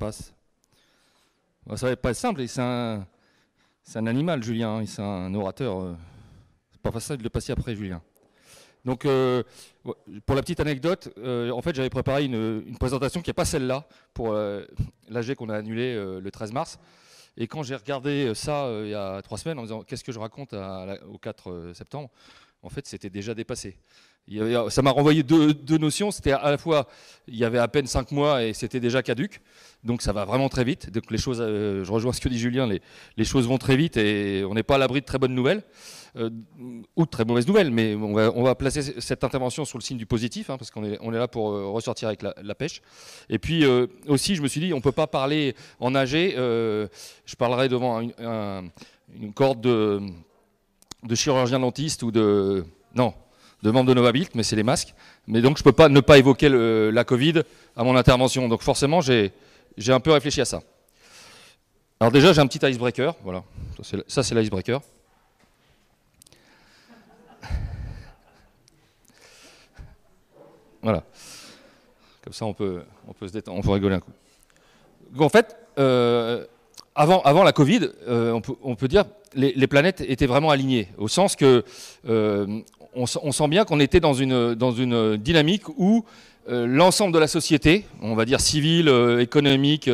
passe Ça va être pas simple, c'est un, animal, Julien, hein, c'est un orateur. Euh, c'est pas facile de le passer après, Julien. Donc, euh, pour la petite anecdote, euh, en fait, j'avais préparé une, présentation qui n'est pas celle-là pour l'AG qu'on a annulé le 13 mars. Et quand j'ai regardé ça il y a trois semaines en me disant qu'est-ce que je raconte au 4 septembre, en fait, c'était déjà dépassé. Euh, ça m'a renvoyé deux, notions. C'était à la fois, il y avait à peine cinq mois et c'était déjà caduque. Donc ça va vraiment très vite. Donc les choses, euh, je rejoins ce que dit Julien, les, choses vont très vite et on n'est pas à l'abri de très bonnes nouvelles euh, ou de très mauvaises nouvelles. Mais on va, placer cette intervention sur le signe du positif hein, parce qu'on est, là pour ressortir avec la, pêche. Et puis aussi, je me suis dit, on ne peut pas parler en nager. je parlerai devant une corde de de chirurgien dentiste ou de... Non, de membre de Novabilt, mais c'est les masques. Mais donc je ne peux pas ne pas évoquer la Covid à mon intervention. Donc forcément, j'ai un peu réfléchi à ça. Alors déjà, j'ai un petit icebreaker. Voilà, ça c'est l'icebreaker. Voilà. Comme ça, on peut, on peut se détendre, on peut rigoler un coup. en fait, euh, avant, avant la Covid, euh, on, on peut dire, les, planètes étaient vraiment alignées, au sens que euh, on, sent bien qu'on était dans une, dans une dynamique où euh, l'ensemble de la société, on va dire civile, euh, économique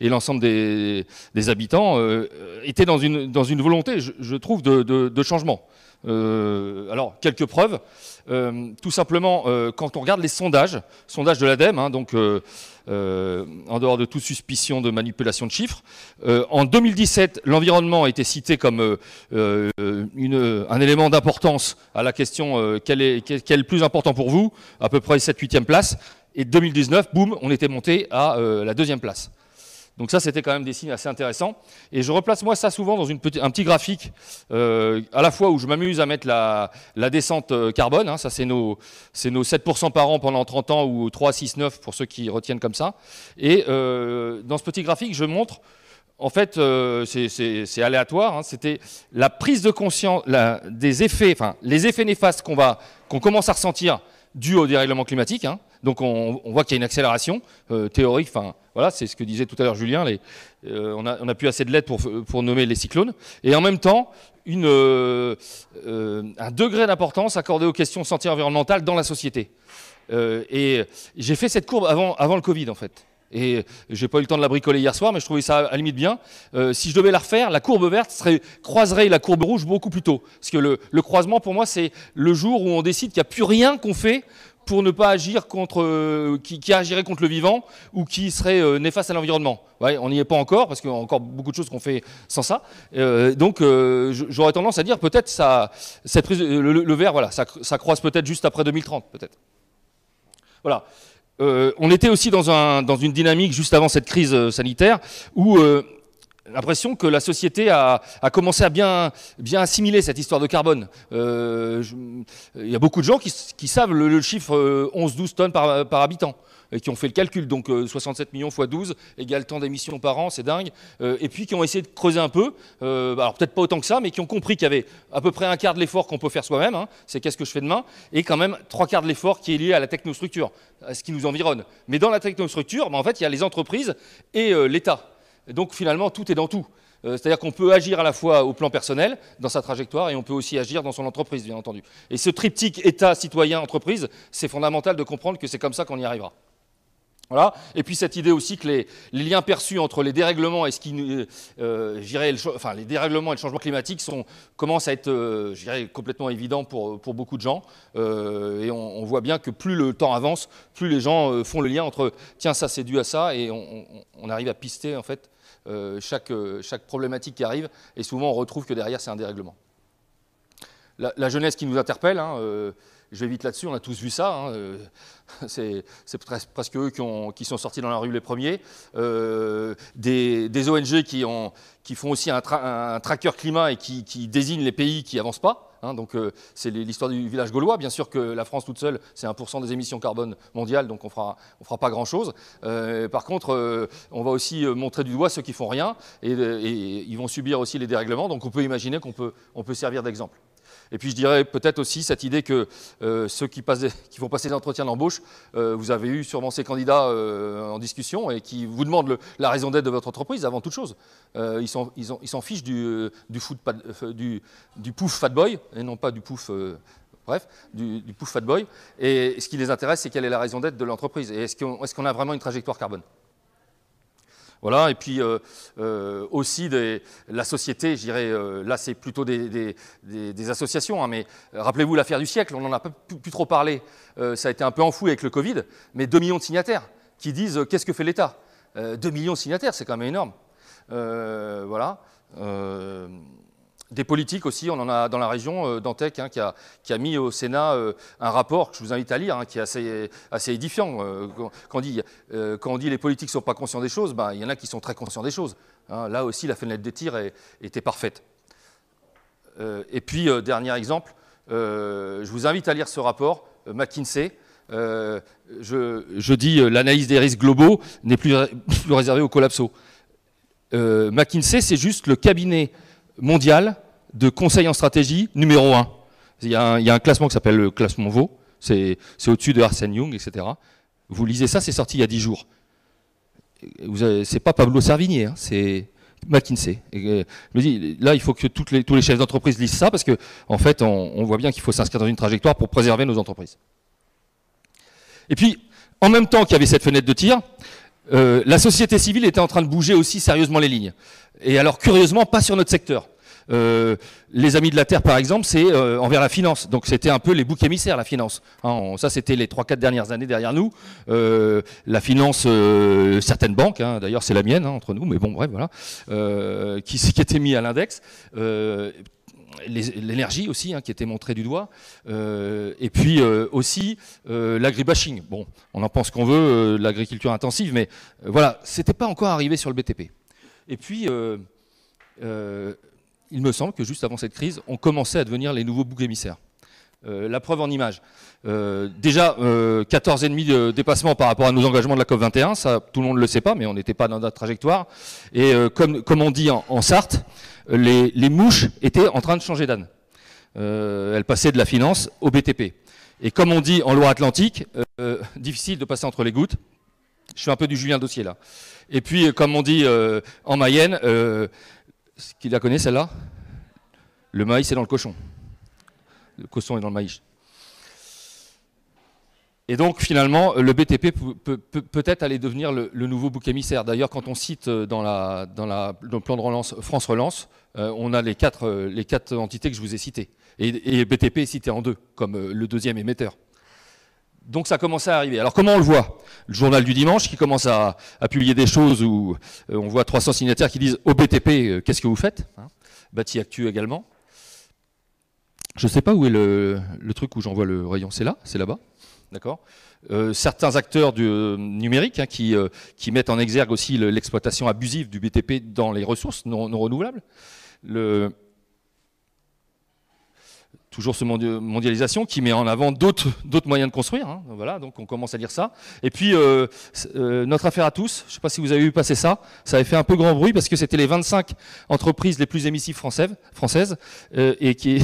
et l'ensemble des, habitants, étaient dans une, volonté, je, trouve, de changement. Euh, alors, quelques preuves. Euh, tout simplement, euh, quand on regarde les sondages, sondages de l'ADEME, hein, donc en dehors de toute suspicion de manipulation de chiffres, en 2017, l'environnement a été cité comme un élément d'importance à la question quel, est, le plus important pour vous, à peu près 7 huitième place. Et 2019, boum, on était monté à la deuxième place. Donc ça, c'était quand même des signes assez intéressants. Et je replace moi ça souvent dans une petit, un petit graphique, euh, à la fois où je m'amuse à mettre la, descente euh, carbone, hein, ça c'est nos, nos 7% par an pendant 30 ans, ou 3, 6, 9 pour ceux qui retiennent comme ça. Et euh, dans ce petit graphique, je montre, en fait, c'est aléatoire, hein, c'était la prise de conscience des effets, enfin les effets néfastes qu'on qu'on commence à ressentir dû au dérèglement climatique. Hein, donc on, voit qu'il y a une accélération euh, théorique. Enfin, voilà, c'est ce que disait tout à l'heure Julien. Euh, on, a, on plus assez de lettres pour, nommer les cyclones. Et en même temps, euh, un degré d'importance accordé aux questions santé environnementale dans la société. et j'ai fait cette courbe avant, le Covid, en fait. Et j'ai pas eu le temps de la bricoler hier soir, mais je trouvais ça à la limite bien. si je devais la refaire, la courbe verte croiserait la courbe rouge beaucoup plus tôt. Parce que le, le croisement, pour moi, c'est le jour où on décide qu'il n'y a plus rien qu'on fait pour ne pas agir contre, euh, qui, agirait contre le vivant ou qui serait euh, néfaste à l'environnement. on n'y est pas encore parce qu'il y a encore beaucoup de choses qu'on fait sans ça. Euh, donc j'aurais tendance à dire peut-être ça, cette prise, le, vert, voilà, ça, ça croise peut-être juste après 2030, peut-être. Voilà. on était aussi dans, un, dans une dynamique juste avant cette crise sanitaire où l'impression que la société a, commencé à bien, assimiler cette histoire de carbone. Euh, il y a beaucoup de gens qui, savent le, chiffre 11-12 euh, tonnes par, habitant et qui ont fait le calcul. Donc 67 euh, millions x 12 égale tant d'émissions par an, c'est dingue. et puis qui ont essayé de creuser un peu, bah, alors peut-être pas autant que ça, mais qui ont compris qu'il y avait à peu près un quart de l'effort qu'on peut faire soi-même, hein. c'est qu'est-ce que je fais demain, et quand même trois quarts de l'effort qui est lié à la technostructure, à ce qui nous environne. Mais dans la technostructure, bah, en fait, il y a les entreprises et l'État. Donc finalement, tout est dans tout. Euh, c'est-à-dire qu'on peut agir à la fois au plan personnel, dans sa trajectoire, et on peut aussi agir dans son entreprise, bien entendu. Et ce triptyque État, citoyen, entreprise, c'est fondamental de comprendre que c'est comme ça qu'on y arrivera. Et puis cette idée aussi que les, liens perçus entre les dérèglements et ce qui, euh, euh, le, enfin, les dérèglements et le changement climatique commencent à être, euh, complètement évidents pour, beaucoup de gens. et on, voit bien que plus le temps avance, plus les gens font le lien entre tiens ça c'est dû à ça et on, arrive à pister en fait chaque, problématique qui arrive. Et souvent on retrouve que derrière c'est un dérèglement. La, jeunesse qui nous interpelle. Hein, je vais vite là-dessus, on a tous vu ça. Hein, euh, c'est presque eux qui, sont sortis dans la rue les premiers. Euh, des, ONG qui, font aussi un, tracker climat et qui, désignent les pays qui avancent pas. Hein, donc euh, c'est l'histoire du village gaulois. Bien sûr que la France toute seule, c'est 1% des émissions carbone mondiales, donc on ne fera pas grand-chose. par contre, on va aussi montrer du doigt ceux qui font rien et, ils vont subir aussi les dérèglements. Donc on peut imaginer qu'on peut servir d'exemple. Et puis je dirais peut-être aussi cette idée que euh, ceux qui, vont passer l'entretien d'embauche, euh, vous avez eu sûrement ces candidats euh, en discussion et qui vous demandent la raison d'être de votre entreprise avant toute chose. ils s'en fichent du, du, pouf fat boy et non pas du pouf bref, du, pouf fat boy. Et ce qui les intéresse, c'est quelle est la raison d'être de l'entreprise et est-ce qu'on a vraiment une trajectoire carbone. Voilà, et puis euh, euh, aussi la société, je dirais, euh, là c'est plutôt des, associations, hein, mais rappelez-vous l'affaire du siècle, on n'en a pas plus, trop parlé, ça a été un peu enfoui avec le Covid, mais 2 millions de signataires qui disent qu'est-ce que fait l'État 2 millions de signataires, c'est quand même énorme. voilà des politiques aussi, on en a dans la région, euh, Dantec, hein, qui, a, mis au Sénat euh, un rapport que je vous invite à lire, hein, qui est assez, édifiant. Euh, quand, on dit, les politiques ne sont pas conscients des choses, ben, il y en a qui sont très conscients des choses. Hein. Là aussi, la fenêtre des tirs était parfaite. et puis, dernier exemple, je vous invite à lire ce rapport, McKinsey, je, dis l'analyse des risques globaux n'est plus, réservée aux collapsos. McKinsey, c'est juste le cabinet mondial de conseil en stratégie numéro 1. Il y, a un, il y a un classement qui s'appelle le classement Vaux, c'est au-dessus de Arsène Young, etc. Vous lisez ça, c'est sorti il y a 10 jours. C'est pas Pablo Servigné, hein, c'est McKinsey. Et, euh, là, il faut que tous les chefs d'entreprise lisent ça parce que, en fait, on, voit bien qu'il faut s'inscrire dans une trajectoire pour préserver nos entreprises. Et puis, en même temps qu'il y avait cette fenêtre de tir, euh, la société civile était en train de bouger aussi sérieusement les lignes. Et alors, curieusement, pas sur notre secteur. Euh, les Amis de la Terre, par exemple, c'est euh, envers la finance. Donc c'était un peu les boucs émissaires, la finance. Hein. ça, c'était les 3-4 dernières années derrière nous. Euh, la finance, certaines banques, hein. d'ailleurs c'est la mienne hein, entre nous, mais bon, bref, voilà, qui, qui était mis à l'index l'énergie aussi, qui était montrée du doigt, et puis aussi l'agribashing. Bon, on en pense qu'on veut, l'agriculture intensive, mais voilà, c'était pas encore arrivé sur le BTP. Et puis, il me semble que juste avant cette crise, on commençait à devenir les nouveaux boucs émissaires. Euh, la preuve en image. Euh, déjà, 14,5 euh, de dépassement par rapport à nos engagements de la COP21, ça tout le monde ne le sait pas, mais on n'était pas dans notre trajectoire. Et comme, on dit en, Sarthe, les, mouches étaient en train de changer d'âne. elles passaient de la finance au BTP. Et comme on dit en Loire-Atlantique, difficile de passer entre les gouttes. Je suis un peu du Julien Dossier là. Et puis, comme on dit en Mayenne, qui la connaît celle-là Le maïs est dans le cochon. Le cochon est dans le maïs. Et donc finalement, le BTP peut peut-être aller devenir le, nouveau bouc émissaire. D'ailleurs, quand on cite euh, dans, la, dans, la, le plan de relance France Relance, euh, on a les quatre, euh, les quatre, entités que je vous ai citées. Et, et BTP est cité en deux, comme le deuxième émetteur donc ça commence à arriver. Alors comment on le voit Le journal du dimanche qui commence à, publier des choses où euh, on voit 300 signataires qui disent au BTP, euh, qu'est-ce que vous faites hein Bâti Actu également. Je ne sais pas où est le, le truc où j'envoie le rayon. C'est là C'est là-bas D'accord euh, certains acteurs du numérique hein, qui, mettent en exergue aussi l'exploitation abusive du BTP dans les ressources non, non renouvelables. Le, toujours ce mondialisation qui met en avant d'autres moyens de construire. Hein. Voilà, donc on commence à lire ça. Et puis euh, euh, notre affaire à tous. Je ne sais pas si vous avez vu passer ça. Ça avait fait un peu grand bruit parce que c'était les 25 entreprises les plus émissives françaises, euh, et qui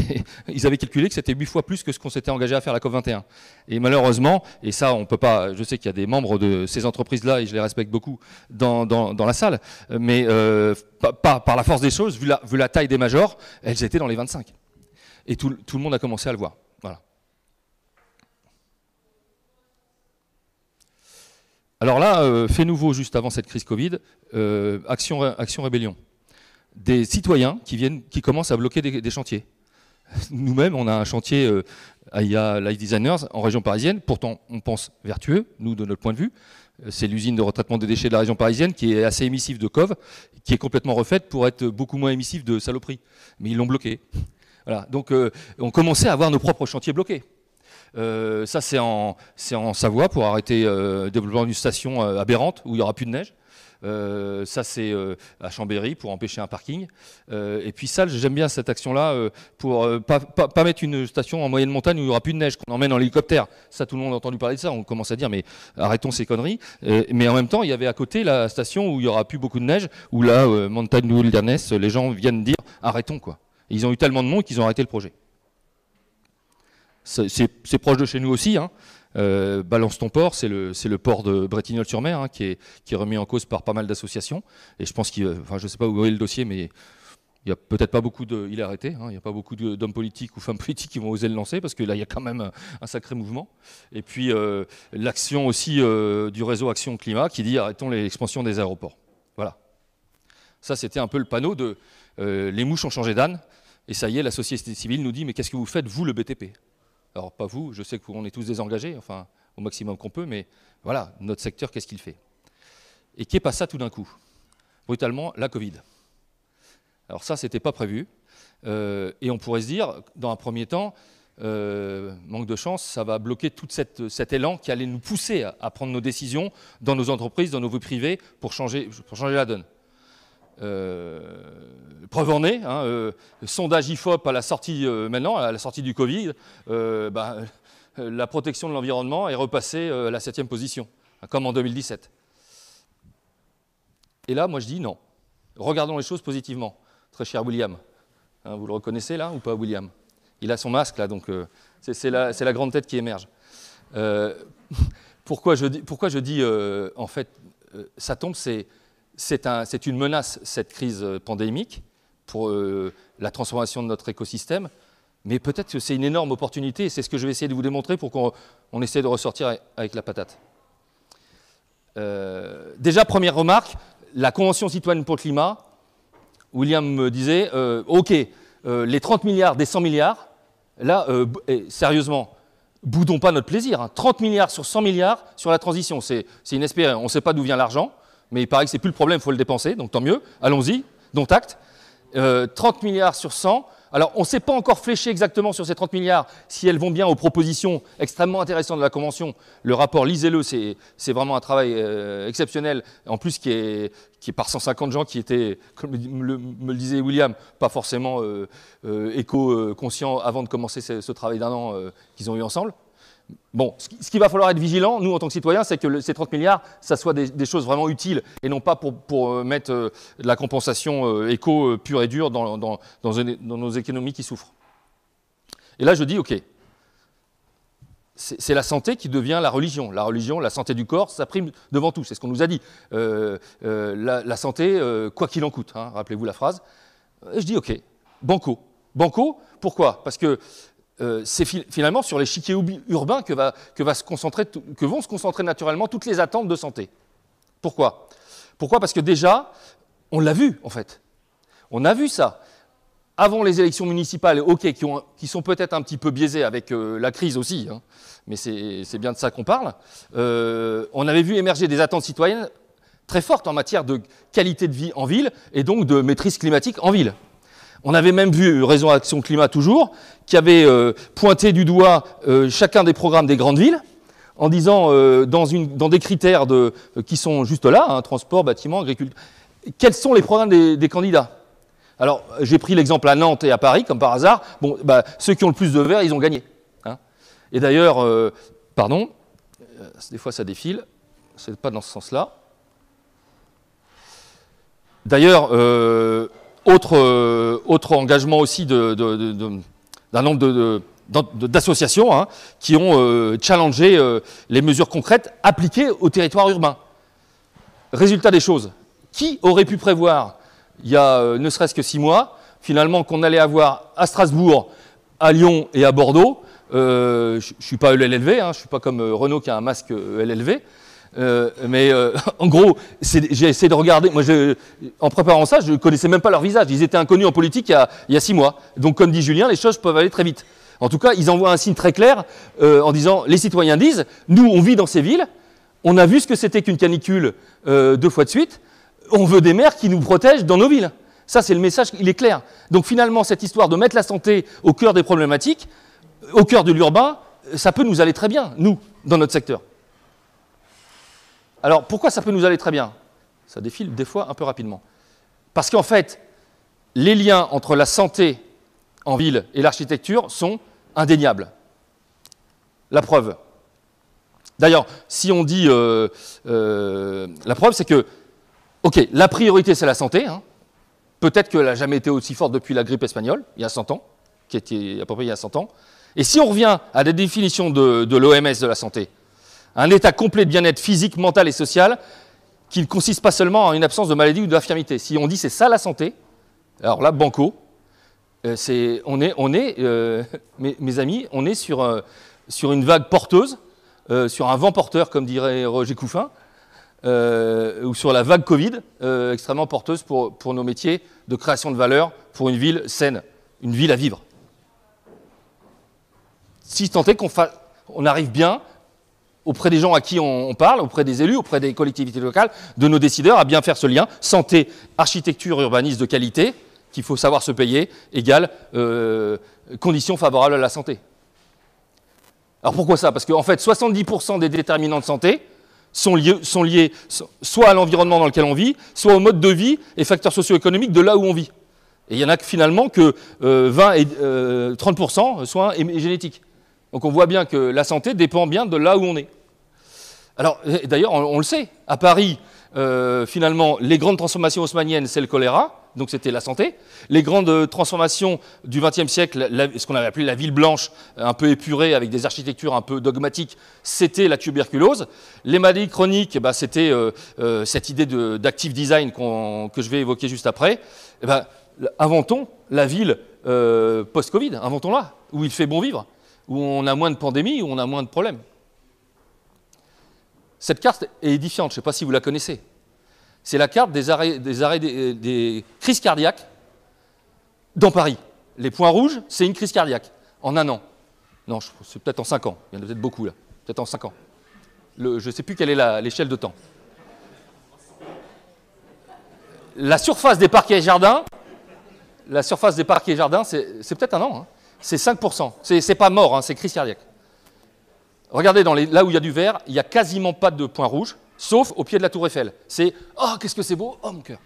ils avaient calculé que c'était 8 fois plus que ce qu'on s'était engagé à faire à la COP 21. Et malheureusement, et ça on peut pas. Je sais qu'il y a des membres de ces entreprises là et je les respecte beaucoup dans, la salle, mais pas, pas, par la force des choses, vu la, vu la taille des majors, elles étaient dans les 25 et tout, le monde a commencé à le voir. Voilà. Alors là, euh, fait nouveau juste avant cette crise Covid, euh, action, rébellion. Des citoyens qui, viennent, qui commencent à bloquer des, chantiers. Nous-mêmes, on a un chantier euh, à IA Life Designers en région parisienne, pourtant on pense vertueux, nous de notre point de vue. C'est l'usine de retraitement des déchets de la région parisienne qui est assez émissive de COV, qui est complètement refaite pour être beaucoup moins émissive de saloperie. Mais ils l'ont bloquée. Donc, euh, on commençait à avoir nos propres chantiers bloqués. Euh, ça, c'est en, en, Savoie pour arrêter euh, le développement d'une station aberrante où il n'y aura plus de neige. ça, c'est à Chambéry pour empêcher un parking. et puis ça, j'aime bien cette action-là pour pas, pas, mettre une station en moyenne montagne où il n'y aura plus de neige, qu'on emmène en hélicoptère. Ça, tout le monde a entendu parler de ça. On commence à dire, mais arrêtons ces conneries. mais en même temps, il y avait à côté la station où il n'y aura plus beaucoup de neige, où là, Mountain Wilderness, les gens viennent dire, arrêtons quoi ils ont eu tellement de monde qu'ils ont arrêté le projet. C'est proche de chez nous aussi. Hein. Euh, Balance ton port, c'est le, port de Bretignolles-sur-Mer hein, qui, est, remis en cause par pas mal d'associations. Et je pense qu'il, enfin, je ne sais pas où est le dossier, mais il y a peut-être pas beaucoup de, il est arrêté. Hein. il n'y a pas beaucoup d'hommes politiques ou femmes politiques qui vont oser le lancer parce que là, il y a quand même un, sacré mouvement. Et puis euh, l'action aussi euh, du réseau Action Climat qui dit arrêtons l'expansion des aéroports. Voilà. Ça, c'était un peu le panneau de euh, les mouches ont changé d'âne, et ça y est, la société civile nous dit, mais qu'est-ce que vous faites, vous, le BTP Alors, pas vous, je sais qu'on est tous désengagés, enfin, au maximum qu'on peut, mais voilà, notre secteur, qu'est-ce qu'il fait Et qui est ça tout d'un coup Brutalement, la Covid. Alors ça, ce n'était pas prévu. Euh, et on pourrait se dire, dans un premier temps, euh, manque de chance, ça va bloquer tout cet élan qui allait nous pousser à, prendre nos décisions dans nos entreprises, dans nos voies privées, pour changer la donne. Euh, preuve en est, hein, euh, sondage IFOP à la sortie euh, maintenant, à la sortie du Covid, bah, la protection de l'environnement est repassée à la septième position, hein, comme en 2017. Et là, moi je dis non. Regardons les choses positivement, très cher William. Hein, vous le reconnaissez là ou pas, William Il a son masque là, donc c'est la, grande tête qui émerge. pourquoi, je, pourquoi je dis, en fait, ça tombe, c'est c'est une menace, cette crise euh, pandémique, pour euh, la transformation de notre écosystème, mais peut-être que c'est une énorme opportunité, et c'est ce que je vais essayer de vous démontrer pour qu'on essaie de ressortir avec la patate. Euh, déjà, première remarque, la Convention citoyenne pour le climat, William me disait, OK, les 30 milliards des 100 milliards, là, sérieusement, boudons pas notre plaisir. 30 hein. milliards sur 100 milliards sur la transition, c'est inespéré, on ne sait pas d'où vient l'argent mais il paraît que c'est plus le problème, il faut le dépenser, donc tant mieux, allons-y, dont acte. 30 euh, milliards sur 100. Alors, on ne sait pas encore flécher exactement sur ces 30 milliards si elles vont bien aux propositions extrêmement intéressantes de la Convention. Le rapport, lisez-le, c'est vraiment un travail euh, exceptionnel, en plus qui est, qui est par 150 gens qui étaient, comme me le disait William, pas forcément euh, éco-conscients avant de commencer ce travail d'un an qu'ils ont eu ensemble. Bon, ce qu'il va falloir être vigilant, nous en tant que citoyens, c'est que ces 30 milliards, ça soit des, choses vraiment utiles et non pas pour, euh, mettre euh, la compensation euh, éco pure et dure dans, nos économies qui souffrent. Et là, je dis, OK, c'est la santé qui devient la religion. La religion, la santé du corps, ça prime devant tout. C'est ce qu'on nous a dit. La, santé, quoi qu'il en coûte, hein, rappelez-vous la phrase. Et je dis, OK, banco. Banco, pourquoi Parce que euh, c'est finalement sur les urbain urbains que, vont se concentrer naturellement toutes les attentes de santé. Pourquoi Pourquoi Parce que déjà, on l'a vu, en fait. On a vu ça. Avant les élections municipales, ok, qui, qui sont peut-être un petit peu biaisées avec euh, la crise aussi, hein, mais c'est bien de ça qu'on parle, euh, on avait vu émerger des attentes citoyennes très fortes en matière de qualité de vie en ville et donc de maîtrise climatique en ville. On avait même vu, euh, raison Action Climat toujours, qui avait euh, pointé du doigt euh, chacun des programmes des grandes villes, en disant dans, des critères qui sont juste là, hein, transport, bâtiment, agriculture, quels sont les programmes des, candidats Alors, j'ai pris l'exemple à Nantes et à Paris, comme par hasard. Bon, bah, ceux qui ont le plus de verre, ils ont gagné. Hein. Et d'ailleurs, pardon, des fois ça défile, c'est pas dans ce sens-là. D'ailleurs, euh, autre, engagement aussi d'un nombre d'associations hein, qui ont euh, challengé euh, les mesures concrètes appliquées au territoire urbain. Résultat des choses, qui aurait pu prévoir, il y a ne serait-ce que six mois, finalement qu'on allait avoir à Strasbourg, à Lyon et à Bordeaux, je ne suis pas e LLV, hein, je ne suis pas comme Renault qui a un masque e LLV, euh, mais euh, en gros, j'ai essayé de regarder. Moi, je, en préparant ça, je ne connaissais même pas leur visage. Ils étaient inconnus en politique il y, a, six mois. Donc, comme dit Julien, les choses peuvent aller très vite. En tout cas, ils envoient un signe très clair euh, en disant les citoyens disent, nous, on vit dans ces villes, on a vu ce que c'était qu'une canicule deux fois de suite, on veut des maires qui nous protègent dans nos villes. Ça, c'est le message, il est clair. Donc, finalement, cette histoire de mettre la santé au cœur des problématiques, au cœur de l'urbain, ça peut nous aller très bien, nous, dans notre secteur. Alors pourquoi ça peut nous aller très bien Ça défile des fois un peu rapidement. Parce qu'en fait, les liens entre la santé en ville et l'architecture sont indéniables. La preuve. D'ailleurs, si on dit euh, euh, la preuve, c'est que, ok, la priorité c'est la santé. Hein. Peut-être qu'elle n'a jamais été aussi forte depuis la grippe espagnole, il y a 100 ans, qui était à peu près il y a 100 ans. Et si on revient à la définition de l'OMS de la santé, un état complet de bien-être physique, mental et social qui ne consiste pas seulement en une absence de maladie ou d'infirmité. Si on dit c'est ça la santé, alors là, banco, euh, on est, on est euh, mes, amis, on est sur, euh, sur une vague porteuse, sur un vent porteur, comme dirait Roger Couffin, ou sur la vague Covid, extrêmement porteuse pour, pour nos métiers de création de valeur, pour une ville saine, une ville à vivre. Si tant est qu'on on arrive bien auprès des gens à qui on, parle, auprès des élus, auprès des collectivités locales, de nos décideurs, à bien faire ce lien santé, architecture, urbanisme de qualité, qu'il faut savoir se payer, égale euh, conditions favorables à la santé. Alors pourquoi ça Parce qu'en fait, 70% des déterminants de santé sont liés, sont liés soit à l'environnement dans lequel on vit, soit au mode de vie et facteurs socio-économiques de là où on vit. Et il y en a finalement que 20 euh, et 30% euh, soins génétiques. Donc on voit bien que la santé dépend bien de là où on est. Alors, d'ailleurs, on, le sait, à Paris, euh, finalement, les grandes transformations haussmanniennes, c'est le choléra, donc c'était la santé. Les grandes euh, transformations du XXe siècle, ce qu'on avait appelé la ville blanche, un peu épurée, avec des architectures un peu dogmatiques, c'était la tuberculose. Les maladies chroniques, eh ben, c'était euh, cette idée d'active design que je vais évoquer juste après. Eh ben, inventons la ville post-Covid, inventons-la, où il fait bon vivre, où on a moins de pandémies, où on a moins de problèmes. Cette carte est édifiante, je ne sais pas si vous la connaissez. C'est la carte des arrêts, des, arrêts euh, des, crises cardiaques dans Paris. Les points rouges, c'est une crise cardiaque en un an. Non, c'est peut-être en cinq ans. Il y en a peut-être beaucoup là. Peut-être en cinq ans. je ne sais plus quelle est l'échelle de temps. La surface des parquets et jardins, la surface des parquets et jardins, c'est peut-être un an. Hein. C'est 5%. C'est pas mort, hein, c'est crise cardiaque. Regardez, là où il y a du vert, il n'y a quasiment pas de points rouges, sauf au pied de la tour Eiffel. C'est Oh, qu'est-ce que c'est beau Oh, mon cœur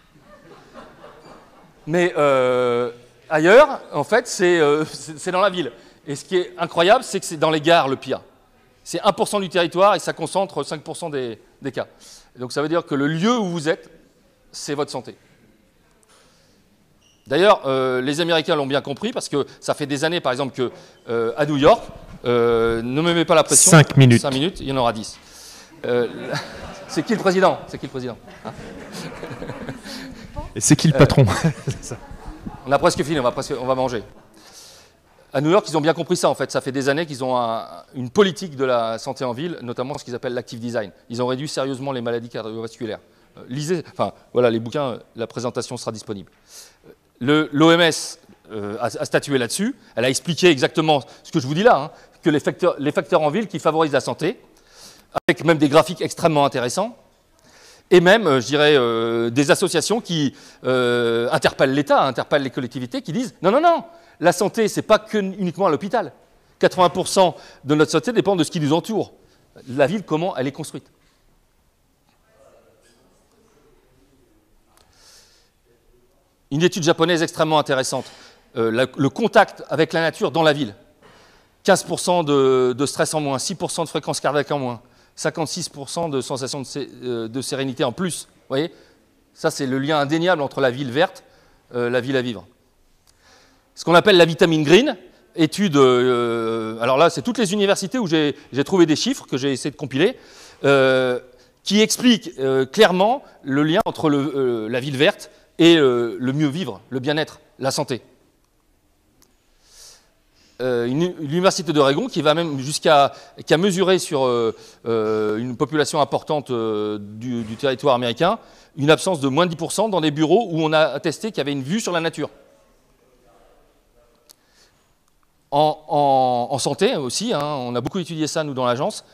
Mais euh, ailleurs, en fait, euh, c'est dans la ville. Et ce qui est incroyable, c'est que c'est dans les gares le pire. C'est 1% du territoire et ça concentre 5% des, des cas. Donc ça veut dire que le lieu où vous êtes, c'est votre santé. D'ailleurs, euh, les Américains l'ont bien compris parce que ça fait des années, par exemple, que euh, New York, euh, ne me mettez pas la pression. Cinq minutes. Cinq minutes, il y en aura 10. c'est qui le président C'est qui le président hein Et c'est qui le patron On a presque fini, on va, presque, on va manger. À New York, ils ont bien compris ça en fait. Ça fait des années qu'ils ont une politique de la santé en ville, notamment ce qu'ils appellent l'active design. Ils ont réduit sérieusement les maladies cardiovasculaires lisez, enfin voilà, les bouquins, la présentation sera disponible. L'OMS euh, a, statué là-dessus. Elle a expliqué exactement ce que je vous dis là, hein, que les facteurs, en ville qui favorisent la santé, avec même des graphiques extrêmement intéressants, et même, euh, je dirais, euh, des associations qui interpellent l'État, hein, interpellent les collectivités, qui disent non, non, non, la santé, c'est pas que uniquement à l'hôpital. 80% de notre santé dépend de ce qui nous entoure. La ville, comment elle est construite. Une étude japonaise extrêmement intéressante. Euh, le contact avec la nature dans la ville. 15% de, stress en moins, 6% de fréquence cardiaque en moins, 56% de sensation euh, de, sérénité en plus. Vous voyez Ça, c'est le lien indéniable entre la ville verte, euh, la ville à vivre. Ce qu'on appelle la vitamine green, étude. alors là, c'est toutes les universités où j'ai trouvé des chiffres que j'ai essayé de compiler qui explique clairement le lien entre la ville verte et euh, le mieux vivre, le bien-être, la santé. Euh, L'université d'Oregon qui va même jusqu'à qui a mesuré sur euh, euh, une population importante du, territoire américain une absence de moins de 10% dans des bureaux où on a attesté qu'il y avait une vue sur la nature. En, santé aussi, hein, on a beaucoup étudié ça nous dans l'agence.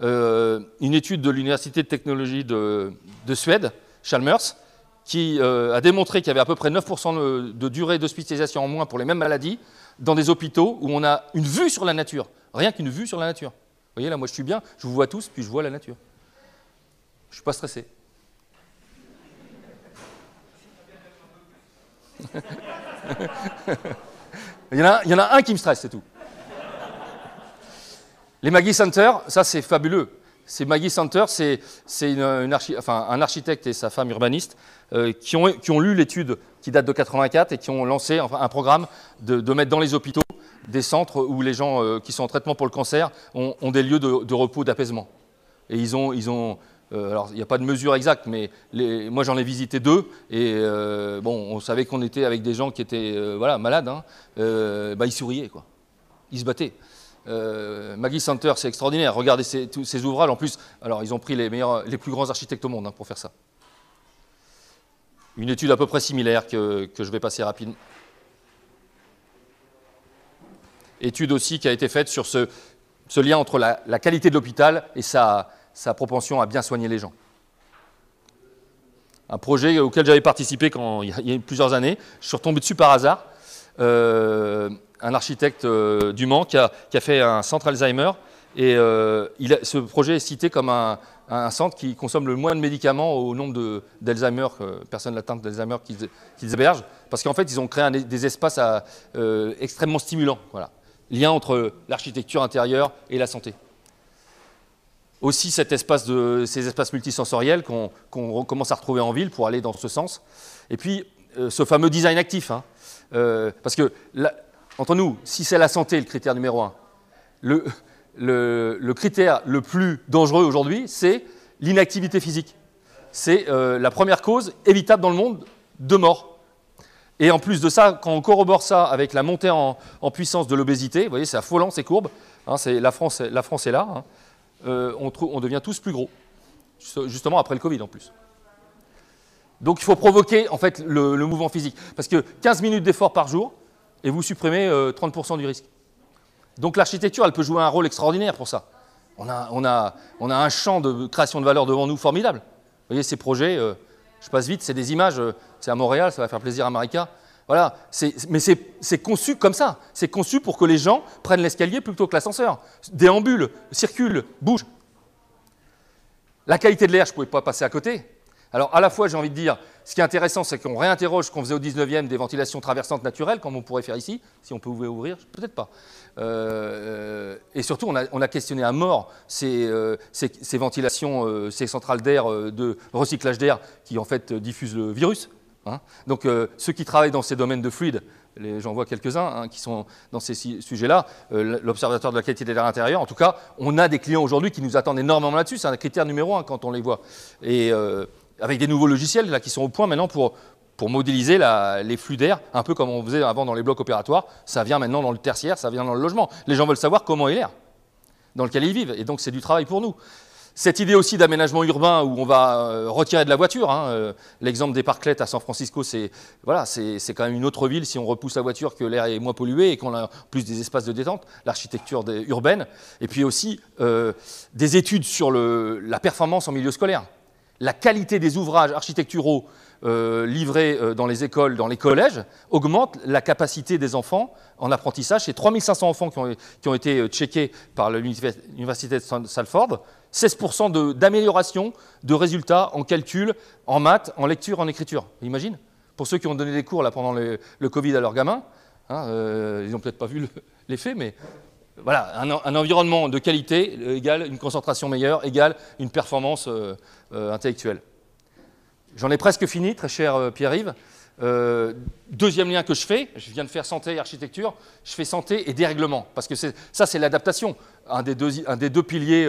une étude de l'université de technologie de, de Suède, Chalmers, qui euh, a démontré qu'il y avait à peu près 9% de, durée d'hospitalisation en moins pour les mêmes maladies dans des hôpitaux où on a une vue sur la nature, rien qu'une vue sur la nature. Vous voyez, là, moi, je suis bien, je vous vois tous, puis je vois la nature. Je ne suis pas stressé. il, y en a, un qui me stresse, c'est tout. Les Maggie Center, ça, c'est fabuleux c'est Maggie Center, c'est un architecte et sa femme urbaniste euh, qui, ont, lu l'étude qui date de 84 et qui ont lancé un programme de, mettre dans les hôpitaux des centres où les gens euh, qui sont en traitement pour le cancer ont, des lieux de, repos, d'apaisement. Et ils ont, euh, alors il n'y a pas de mesure exacte, mais moi j'en ai visité deux et bon, on savait qu'on était avec des gens qui étaient voilà malades. Hein. Bah, ils souriaient quoi, ils se battaient. Euh, Maggie Center, c'est extraordinaire. Regardez ces, tous ces ouvrages. En plus, alors ils ont pris les, meilleurs, les plus grands architectes au monde hein, pour faire ça. Une étude à peu près similaire que, je vais passer rapidement Étude aussi qui a été faite sur ce, lien entre la, qualité de l'hôpital et sa, propension à bien soigner les gens un projet auquel j'avais participé quand, il y a plusieurs années. Je suis retombé dessus par hasard. Euh, un architecte euh, du Mans qui a, fait un centre Alzheimer. Et euh, il ce projet est cité comme un, centre qui consomme le moins de médicaments au nombre d'Alzheimer, personnes atteintes d'Alzheimer qu'ils hébergent, parce qu'en fait, ils ont créé des espaces extrêmement stimulants. Voilà. Lien entre l'architecture intérieure et la santé aussi cet espace de, ces espaces multisensoriels qu'on commence à retrouver en ville pour aller dans ce sens. Et puis, ce fameux design actif. Hein. Euh, parce que, entre nous, si c'est la santé le critère numéro un, le, critère le plus dangereux aujourd'hui, c'est l'inactivité physique. C'est euh, la première cause évitable dans le monde de mort. Et en plus de ça, quand on corrobore ça avec la montée en, puissance de l'obésité, vous voyez, c'est affolant ces courbes. Hein, la, France, la France est là. Hein, euh, on, on devient tous plus gros. Justement après le Covid en plus. Donc il faut provoquer en fait le, mouvement physique. Parce que 15 minutes d'effort par jour, et vous supprimez 30% euh, du risque. Donc l'architecture, elle peut jouer un rôle extraordinaire pour ça. On a, un champ de création de valeur devant nous formidable. Vous voyez ces projets, euh, je passe vite, c'est des images, euh, c'est à Montréal, ça va faire plaisir à Marika. Voilà, mais c'est conçu comme ça. C'est conçu pour que les gens prennent l'escalier plutôt que l'ascenseur, Déambule, circule, bouge. La qualité de l'air, je ne pouvais pas passer à côté. Alors à la fois, j'ai envie de dire, ce qui est intéressant, c'est qu'on réinterroge ce qu'on faisait au 19e des ventilations traversantes naturelles, comme on pourrait faire ici, si on pouvait ouvrir, peut-être pas. Euh, et surtout, on a, questionné à mort ces, euh, ventilations, euh, ces centrales d'air, de recyclage d'air, qui en fait diffusent le virus. Hein. Donc ceux qui travaillent dans ces domaines de fluides, j'en vois quelques-uns hein, qui sont dans ces sujets-là, l'Observatoire de la qualité de l'air intérieur, en tout cas, on a des clients aujourd'hui qui nous attendent énormément là-dessus, c'est un critère numéro un quand on les voit. Et, avec des nouveaux logiciels là, qui sont au point maintenant pour, pour modéliser les flux d'air, un peu comme on faisait avant dans les blocs opératoires. Ça vient maintenant dans le tertiaire, ça vient dans le logement. Les gens veulent savoir comment est l'air dans lequel ils vivent, et donc c'est du travail pour nous. Cette idée aussi d'aménagement urbain où on va euh, retirer de la voiture. Hein, euh, l'exemple des parclettes à San Francisco, c'est voilà, c'est quand même une autre ville si on repousse la voiture que l'air est moins pollué et qu'on a plus des espaces de détente, l'architecture urbaine, et puis aussi euh, des études sur la performance en milieu scolaire la qualité des ouvrages architecturaux euh, livrés euh, dans les écoles, dans les collèges, augmente la capacité des enfants en apprentissage. C'est 3500 enfants qui ont, été euh, checkés par l'Université de Salford. 16% d'amélioration de, résultats en calcul, en maths, en lecture, en écriture. Imagine Pour ceux qui ont donné des cours là, pendant le, Covid à leurs gamins, hein, ils n'ont peut-être pas vu l'effet, mais voilà, un, environnement de qualité euh, égale une concentration meilleure, égale une performance euh, euh, intellectuelle. J'en ai presque fini, très cher Pierre-Yves. deuxième lien que je fais, je viens de faire santé et architecture, je fais santé et dérèglement, parce que ça c'est l'adaptation, un, des deux piliers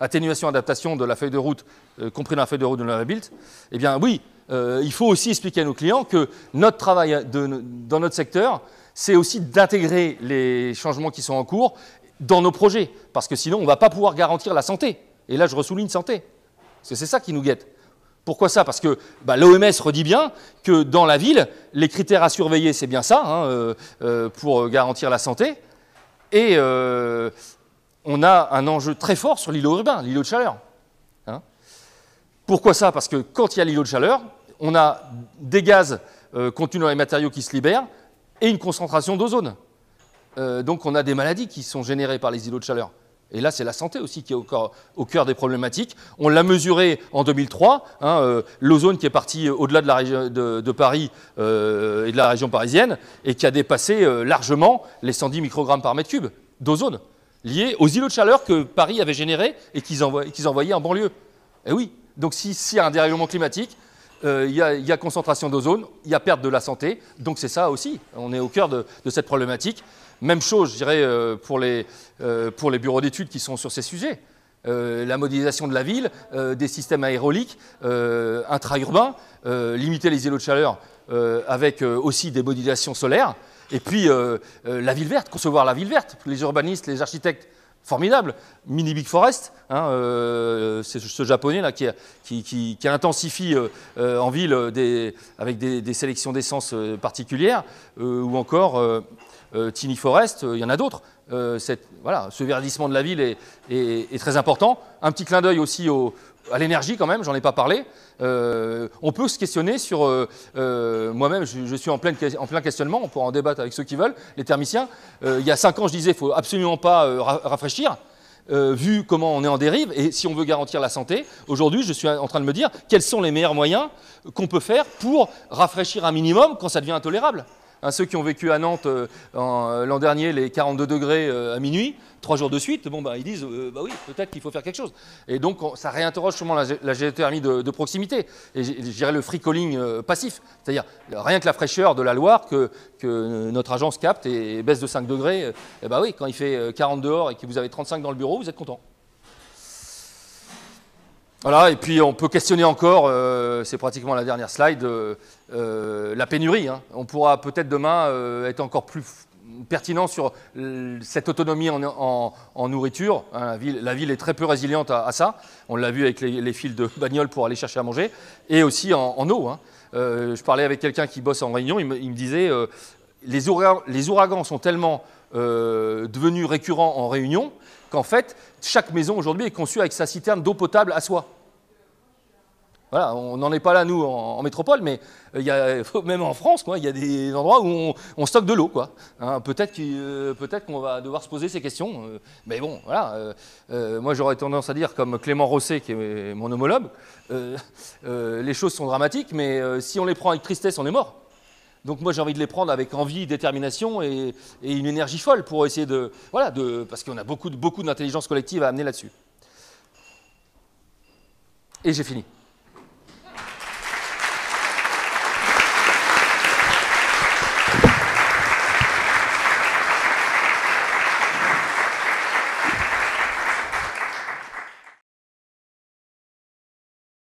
atténuation-adaptation de la feuille de route, compris dans la feuille de route de la Rebuild. Eh bien oui, il faut aussi expliquer à nos clients que notre travail dans notre secteur, c'est aussi d'intégrer les changements qui sont en cours dans nos projets, parce que sinon on ne va pas pouvoir garantir la santé. Et là, je ressouligne santé, parce que c'est ça qui nous guette. Pourquoi ça Parce que bah, l'OMS redit bien que dans la ville, les critères à surveiller, c'est bien ça, hein, euh, euh, pour garantir la santé. Et euh, on a un enjeu très fort sur l'îlot urbain, l'îlot de chaleur. Hein. Pourquoi ça Parce que quand il y a l'îlot de chaleur, on a des gaz contenus dans les matériaux qui se libèrent, et une concentration d'ozone. Euh, donc on a des maladies qui sont générées par les îlots de chaleur. Et là, c'est la santé aussi qui est au, cœur, des problématiques. On l'a mesuré en 2003, hein, euh, l'ozone qui est partie euh, au-delà de, de, Paris et de la région parisienne et qui a dépassé largement les 110 microgrammes par mètre cube d'ozone, liés aux îlots de chaleur que Paris avait générés et qu'ils envoyaient, en banlieue. Et eh oui, donc s'il si y a un dérèglement climatique, euh, il y, a concentration d'ozone, il y a perte de la santé, donc c'est ça aussi, on est au cœur de, cette problématique. Même chose, je dirais, euh, pour, les, euh, pour les bureaux d'études qui sont sur ces sujets. la modélisation de la ville, des systèmes aéroliques, intra-urbains, limiter les îlots de chaleur avec aussi des modélisations solaires, et puis la ville verte, concevoir la ville verte. Les urbanistes, les architectes formidable. Mini Big Forest, hein, euh, c'est ce japonais là qui, qui, qui, intensifie euh, euh, en ville des, avec des, sélections d'essence particulières, ou encore Tiny Forest, il y en a d'autres. voilà, ce verdissement de la ville est, est très important. Un petit clin d'œil aussi au, à l'énergie quand même, j'en ai pas parlé, euh, on peut se questionner sur, euh, euh, moi-même je, suis en plein, en plein questionnement, on pourra en débattre avec ceux qui veulent, les thermiciens, il y a cinq ans je disais il faut absolument pas rafraîchir, vu comment on est en dérive, et si on veut garantir la santé, aujourd'hui je suis en train de me dire quels sont les meilleurs moyens qu'on peut faire pour rafraîchir un minimum quand ça devient intolérable. À hein, ceux qui ont vécu à Nantes euh, euh, l'an dernier les 42 degrés euh, à minuit, trois jours de suite, bon, bah, ils disent bah oui, peut-être qu'il faut faire quelque chose. Et donc, ça réinterroge sûrement la, géothermie de, proximité. Et je le free calling passif. C'est-à-dire, rien que la fraîcheur de la Loire que, notre agence capte et, baisse de 5 degrés, et eh bah oui, quand il fait 40 dehors et que vous avez 35 dans le bureau, vous êtes content. Voilà, et puis on peut questionner encore, euh, c'est pratiquement la dernière slide, euh, euh, la pénurie. Hein. On pourra peut-être demain être encore plus pertinent sur cette autonomie en, nourriture. Hein. la, ville, est très peu résiliente à, ça. On l'a vu avec les, fils de bagnole pour aller chercher à manger. Et aussi en, eau. Hein. je parlais avec quelqu'un qui bosse en réunion, il me, disait, les, les, ouragans sont tellement euh, devenu récurrent en réunion qu'en fait, chaque maison aujourd'hui est conçue avec sa citerne d'eau potable à soi. Voilà, on n'en est pas là, nous, en, métropole, mais euh, il y a, même en France, quoi, il y a des endroits où on, stocke de l'eau. Quoi. Hein, euh, peut-être, qu'on va devoir se poser ces questions. mais bon, voilà. moi, j'aurais tendance à dire, comme Clément Rosset, qui est mon homologue, les choses sont dramatiques, mais si on les prend avec tristesse, on est mort. Donc moi j'ai envie de les prendre avec envie, détermination et, une énergie folle pour essayer de... Voilà, de, parce qu'on a beaucoup, beaucoup d'intelligence collective à amener là-dessus. Et j'ai fini.